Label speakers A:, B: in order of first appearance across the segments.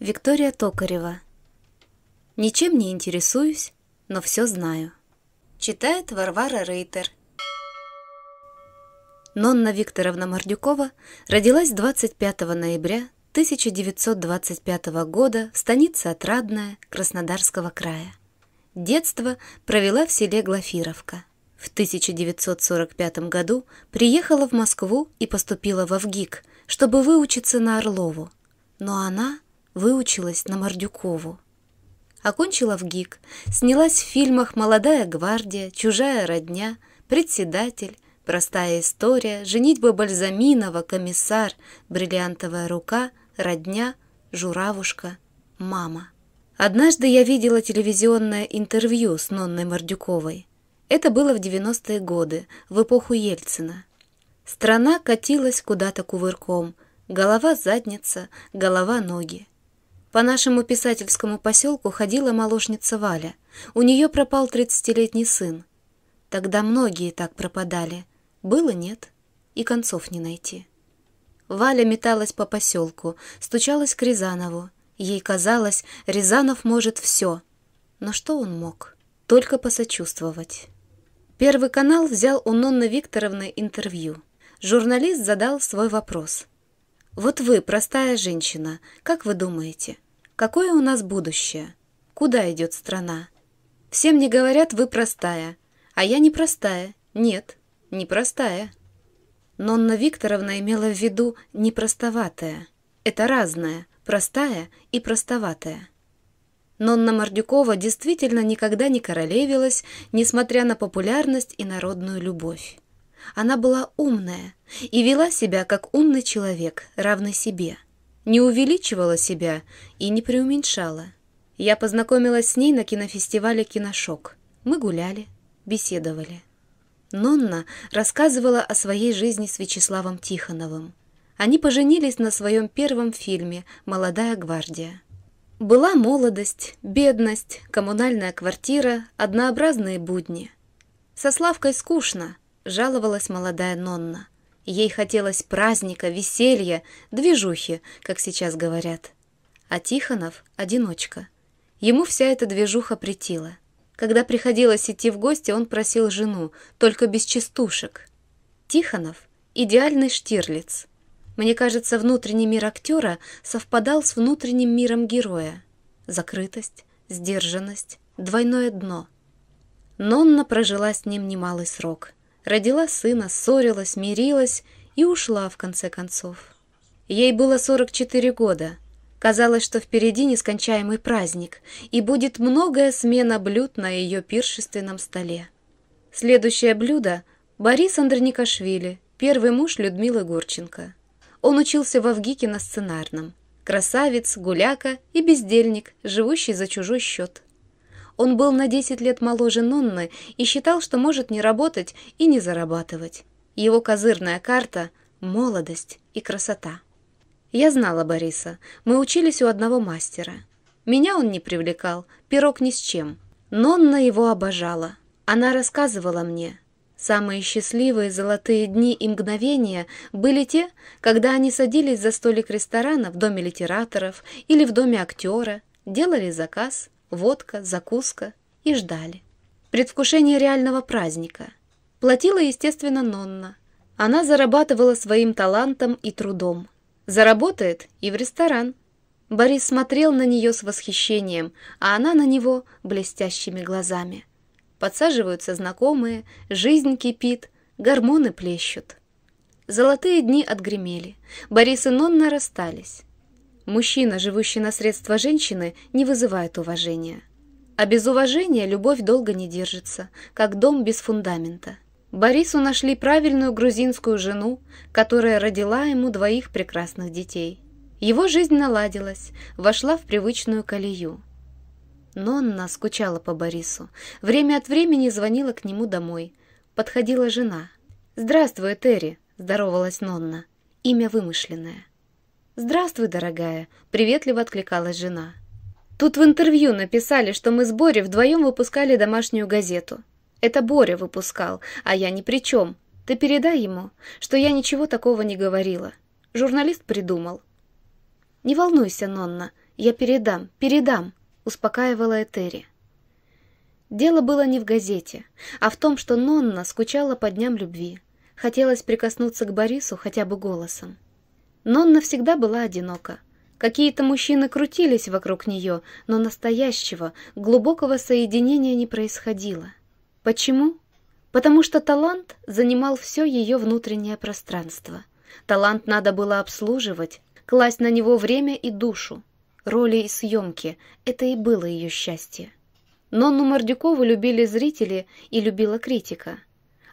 A: Виктория Токарева. Ничем не интересуюсь, но все знаю. Читает Варвара Рейтер. Нонна Викторовна Мордюкова родилась 25 ноября 1925 года в станице Отрадная Краснодарского края. Детство провела в селе Глафировка. В 1945 году приехала в Москву и поступила во ВГИК, чтобы выучиться на Орлову. Но она выучилась на Мордюкову. Окончила в ГИК, снялась в фильмах «Молодая гвардия», «Чужая родня», «Председатель», «Простая история», «Женитьба Бальзаминова», «Комиссар», «Бриллиантовая рука», «Родня», «Журавушка», «Мама». Однажды я видела телевизионное интервью с Нонной Мордюковой. Это было в 90-е годы, в эпоху Ельцина. Страна катилась куда-то кувырком, голова-задница, голова-ноги. По нашему писательскому поселку ходила молочница Валя. У нее пропал тридцатилетний сын. Тогда многие так пропадали. Было нет, и концов не найти. Валя металась по поселку, стучалась к Рязанову. Ей казалось, Рязанов может все. Но что он мог? Только посочувствовать. Первый канал взял у Нонны Викторовны интервью. Журналист задал свой вопрос. «Вот вы, простая женщина, как вы думаете, Какое у нас будущее? Куда идет страна? Все мне говорят, вы простая. А я не простая. Нет, не простая. Нонна Викторовна имела в виду непростоватая. Это разное, простая и простоватая. Нонна Мордюкова действительно никогда не королевилась, несмотря на популярность и народную любовь. Она была умная и вела себя как умный человек, равный себе – не увеличивала себя и не преуменьшала. Я познакомилась с ней на кинофестивале «Киношок». Мы гуляли, беседовали. Нонна рассказывала о своей жизни с Вячеславом Тихоновым. Они поженились на своем первом фильме «Молодая гвардия». Была молодость, бедность, коммунальная квартира, однообразные будни. «Со Славкой скучно», — жаловалась молодая Нонна. Ей хотелось праздника, веселья, движухи, как сейчас говорят. А Тихонов — одиночка. Ему вся эта движуха притила. Когда приходилось идти в гости, он просил жену, только без частушек. Тихонов — идеальный штирлиц. Мне кажется, внутренний мир актера совпадал с внутренним миром героя. Закрытость, сдержанность, двойное дно. Нонна прожила с ним немалый срок — родила сына, ссорилась, мирилась и ушла в конце концов. Ей было 44 года. Казалось, что впереди нескончаемый праздник, и будет многое смена блюд на ее пиршественном столе. Следующее блюдо – Борис Андроникашвили, первый муж Людмилы Горченко. Он учился в Авгике на сценарном. Красавец, гуляка и бездельник, живущий за чужой счет. Он был на 10 лет моложе Нонны и считал, что может не работать и не зарабатывать. Его козырная карта – молодость и красота. Я знала Бориса. Мы учились у одного мастера. Меня он не привлекал, пирог ни с чем. Нонна его обожала. Она рассказывала мне. Самые счастливые золотые дни и мгновения были те, когда они садились за столик ресторана в доме литераторов или в доме актера, делали заказ – водка, закуска и ждали. Предвкушение реального праздника. Платила, естественно, Нонна. Она зарабатывала своим талантом и трудом. Заработает и в ресторан. Борис смотрел на нее с восхищением, а она на него блестящими глазами. Подсаживаются знакомые, жизнь кипит, гормоны плещут. Золотые дни отгремели. Борис и Нонна расстались. Мужчина, живущий на средства женщины, не вызывает уважения. А без уважения любовь долго не держится, как дом без фундамента. Борису нашли правильную грузинскую жену, которая родила ему двоих прекрасных детей. Его жизнь наладилась, вошла в привычную колею. Нонна скучала по Борису. Время от времени звонила к нему домой. Подходила жена. «Здравствуй, Терри», – здоровалась Нонна. Имя вымышленное. «Здравствуй, дорогая», — приветливо откликалась жена. «Тут в интервью написали, что мы с Борей вдвоем выпускали домашнюю газету. Это Боря выпускал, а я ни при чем. Ты передай ему, что я ничего такого не говорила. Журналист придумал». «Не волнуйся, Нонна, я передам, передам», — успокаивала Этери. Дело было не в газете, а в том, что Нонна скучала по дням любви. Хотелось прикоснуться к Борису хотя бы голосом. Нонна всегда была одинока. Какие-то мужчины крутились вокруг нее, но настоящего, глубокого соединения не происходило. Почему? Потому что талант занимал все ее внутреннее пространство. Талант надо было обслуживать, класть на него время и душу. Роли и съемки — это и было ее счастье. Нонну Мордюкову любили зрители и любила критика.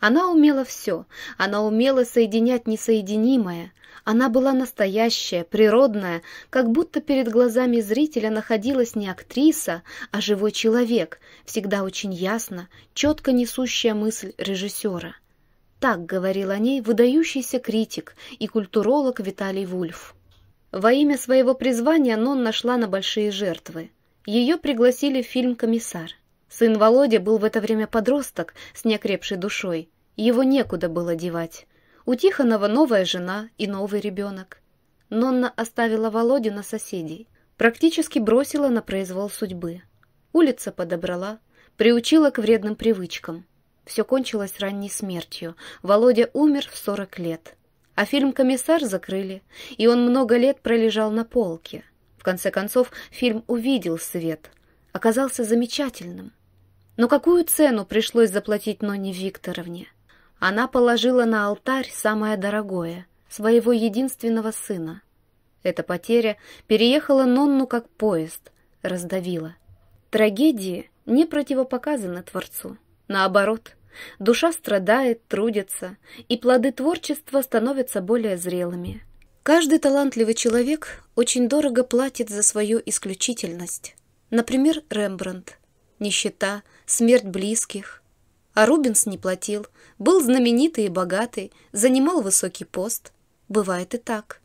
A: Она умела все. Она умела соединять несоединимое. Она была настоящая, природная, как будто перед глазами зрителя находилась не актриса, а живой человек, всегда очень ясно, четко несущая мысль режиссера. Так говорил о ней выдающийся критик и культуролог Виталий Вульф. Во имя своего призвания Нон нашла на большие жертвы. Ее пригласили в фильм «Комиссар». Сын Володя был в это время подросток с неокрепшей душой. Его некуда было девать. У Тихонова новая жена и новый ребенок. Нонна оставила Володю на соседей. Практически бросила на произвол судьбы. Улица подобрала, приучила к вредным привычкам. Все кончилось ранней смертью. Володя умер в 40 лет. А фильм «Комиссар» закрыли, и он много лет пролежал на полке. В конце концов, фильм увидел свет. Оказался замечательным. Но какую цену пришлось заплатить Ноне Викторовне? Она положила на алтарь самое дорогое — своего единственного сына. Эта потеря переехала Нонну как поезд, раздавила. Трагедии не противопоказаны Творцу. Наоборот, душа страдает, трудится, и плоды творчества становятся более зрелыми. Каждый талантливый человек очень дорого платит за свою исключительность. Например, Рембрандт. Нищета – смерть близких. А Рубинс не платил, был знаменитый и богатый, занимал высокий пост. Бывает и так.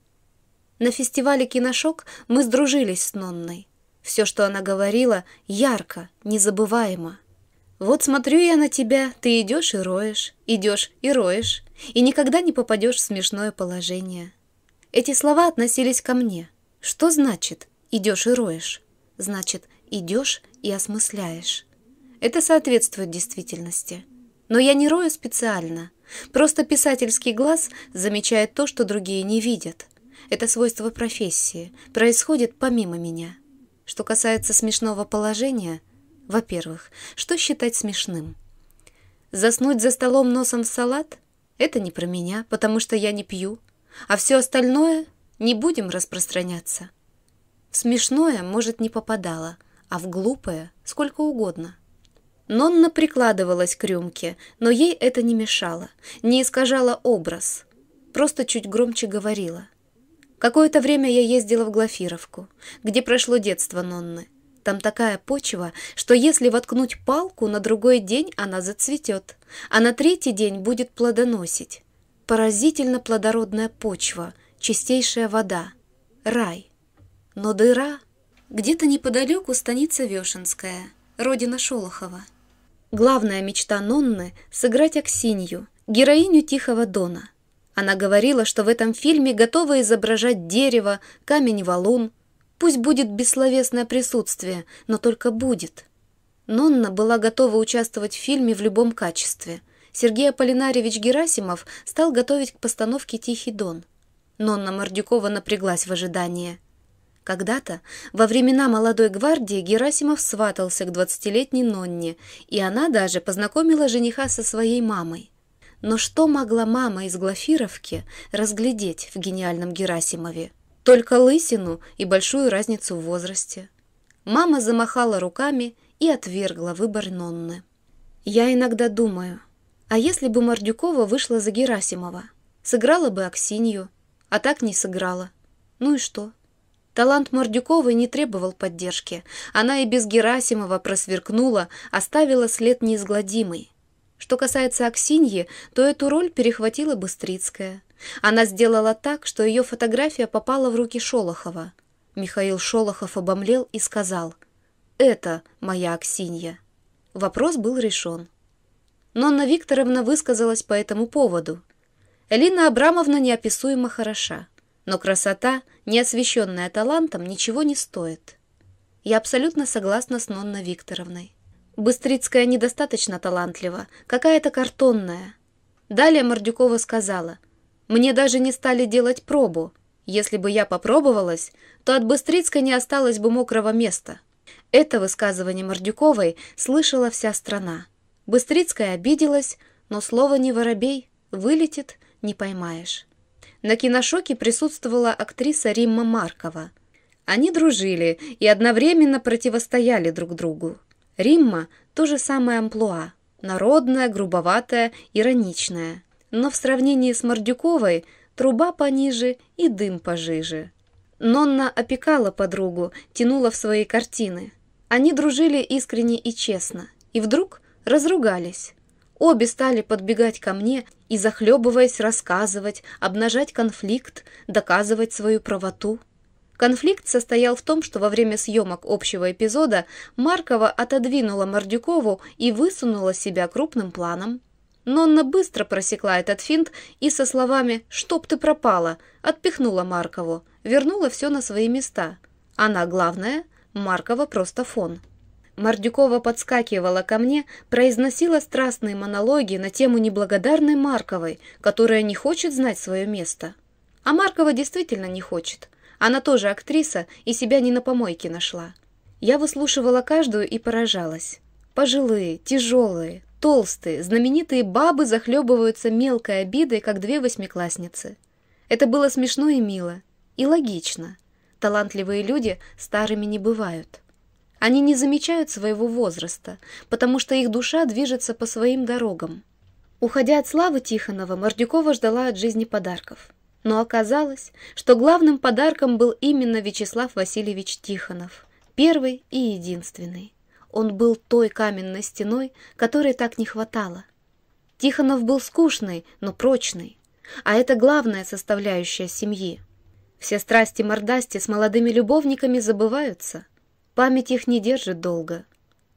A: На фестивале «Киношок» мы сдружились с Нонной. Все, что она говорила, ярко, незабываемо. «Вот смотрю я на тебя, ты идешь и роешь, идешь и роешь, и никогда не попадешь в смешное положение». Эти слова относились ко мне. Что значит «идешь и роешь»? Значит, идешь и осмысляешь. Это соответствует действительности. Но я не рою специально. Просто писательский глаз замечает то, что другие не видят. Это свойство профессии, происходит помимо меня. Что касается смешного положения, во-первых, что считать смешным? Заснуть за столом носом в салат – это не про меня, потому что я не пью, а все остальное не будем распространяться. В смешное, может, не попадало, а в глупое – сколько угодно – Нонна прикладывалась к рюмке, но ей это не мешало, не искажало образ, просто чуть громче говорила. Какое-то время я ездила в Глафировку, где прошло детство Нонны. Там такая почва, что если воткнуть палку, на другой день она зацветет, а на третий день будет плодоносить. Поразительно плодородная почва, чистейшая вода, рай. Но дыра... Где-то неподалеку станица Вешенская, родина Шолохова. Главная мечта Нонны — сыграть Аксинью, героиню Тихого Дона. Она говорила, что в этом фильме готова изображать дерево, камень-валун. Пусть будет бессловесное присутствие, но только будет. Нонна была готова участвовать в фильме в любом качестве. Сергей Аполлинарьевич Герасимов стал готовить к постановке «Тихий дон». Нонна Мордюкова напряглась в ожидании – когда-то, во времена молодой гвардии, Герасимов сватался к двадцатилетней Нонне, и она даже познакомила жениха со своей мамой. Но что могла мама из Глафировки разглядеть в гениальном Герасимове? Только лысину и большую разницу в возрасте. Мама замахала руками и отвергла выбор Нонны. Я иногда думаю, а если бы Мордюкова вышла за Герасимова? Сыграла бы Аксинью, а так не сыграла. Ну и что? Талант Мордюковой не требовал поддержки. Она и без Герасимова просверкнула, оставила след неизгладимый. Что касается Аксиньи, то эту роль перехватила Быстрицкая. Она сделала так, что ее фотография попала в руки Шолохова. Михаил Шолохов обомлел и сказал «Это моя Аксинья». Вопрос был решен. Нонна Викторовна высказалась по этому поводу. Элина Абрамовна неописуемо хороша. Но красота, не освещенная талантом, ничего не стоит. Я абсолютно согласна с Нонной Викторовной. Быстрицкая недостаточно талантлива, какая-то картонная. Далее Мордюкова сказала, «Мне даже не стали делать пробу. Если бы я попробовалась, то от Быстрицкой не осталось бы мокрого места». Это высказывание Мордюковой слышала вся страна. Быстрицкая обиделась, но слово «не воробей» вылетит, не поймаешь. На киношоке присутствовала актриса Римма Маркова. Они дружили и одновременно противостояли друг другу. Римма – то же самое амплуа – народная, грубоватая, ироничная. Но в сравнении с Мордюковой – труба пониже и дым пожиже. Нонна опекала подругу, тянула в свои картины. Они дружили искренне и честно. И вдруг разругались. Обе стали подбегать ко мне и, захлебываясь, рассказывать, обнажать конфликт, доказывать свою правоту. Конфликт состоял в том, что во время съемок общего эпизода Маркова отодвинула Мордюкову и высунула себя крупным планом. Нонна быстро просекла этот финт и со словами «Чтоб ты пропала!» отпихнула Маркову, вернула все на свои места. Она главная, Маркова просто фон. Мордюкова подскакивала ко мне, произносила страстные монологи на тему неблагодарной Марковой, которая не хочет знать свое место. А Маркова действительно не хочет. Она тоже актриса и себя не на помойке нашла. Я выслушивала каждую и поражалась. Пожилые, тяжелые, толстые, знаменитые бабы захлебываются мелкой обидой, как две восьмиклассницы. Это было смешно и мило. И логично. Талантливые люди старыми не бывают. Они не замечают своего возраста, потому что их душа движется по своим дорогам. Уходя от славы Тихонова, Мордюкова ждала от жизни подарков. Но оказалось, что главным подарком был именно Вячеслав Васильевич Тихонов, первый и единственный. Он был той каменной стеной, которой так не хватало. Тихонов был скучный, но прочный. А это главная составляющая семьи. Все страсти мордасти с молодыми любовниками забываются – Память их не держит долго.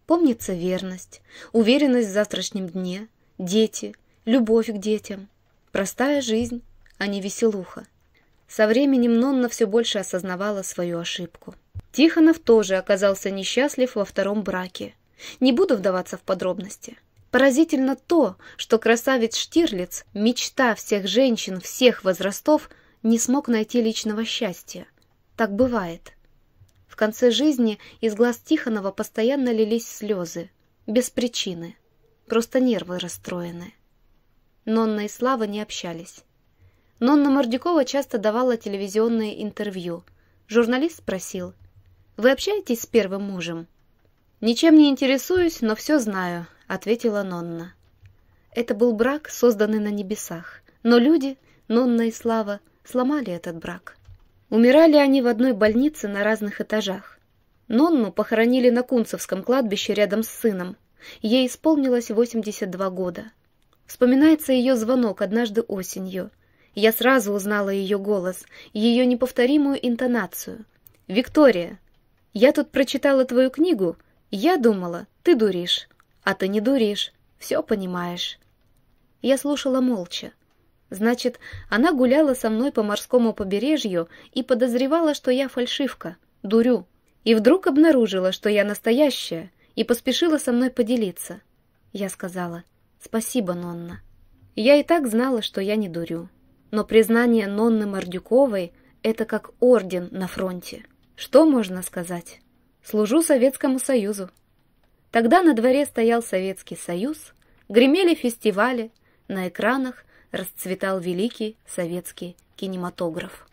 A: Помнится верность, уверенность в завтрашнем дне, дети, любовь к детям, простая жизнь, а не веселуха. Со временем Нонна все больше осознавала свою ошибку. Тихонов тоже оказался несчастлив во втором браке. Не буду вдаваться в подробности. Поразительно то, что красавец Штирлиц, мечта всех женщин всех возрастов, не смог найти личного счастья. Так бывает конце жизни из глаз Тихонова постоянно лились слезы. Без причины. Просто нервы расстроены. Нонна и Слава не общались. Нонна Мордюкова часто давала телевизионные интервью. Журналист спросил, «Вы общаетесь с первым мужем?» «Ничем не интересуюсь, но все знаю», — ответила Нонна. Это был брак, созданный на небесах. Но люди, Нонна и Слава, сломали этот брак. Умирали они в одной больнице на разных этажах. Нонну похоронили на Кунцевском кладбище рядом с сыном. Ей исполнилось 82 года. Вспоминается ее звонок однажды осенью. Я сразу узнала ее голос, ее неповторимую интонацию. «Виктория, я тут прочитала твою книгу. Я думала, ты дуришь. А ты не дуришь, все понимаешь». Я слушала молча. Значит, она гуляла со мной по морскому побережью и подозревала, что я фальшивка, дурю. И вдруг обнаружила, что я настоящая, и поспешила со мной поделиться. Я сказала «Спасибо, Нонна». Я и так знала, что я не дурю. Но признание Нонны Мордюковой — это как орден на фронте. Что можно сказать? Служу Советскому Союзу. Тогда на дворе стоял Советский Союз, гремели фестивали, на экранах расцветал великий советский кинематограф.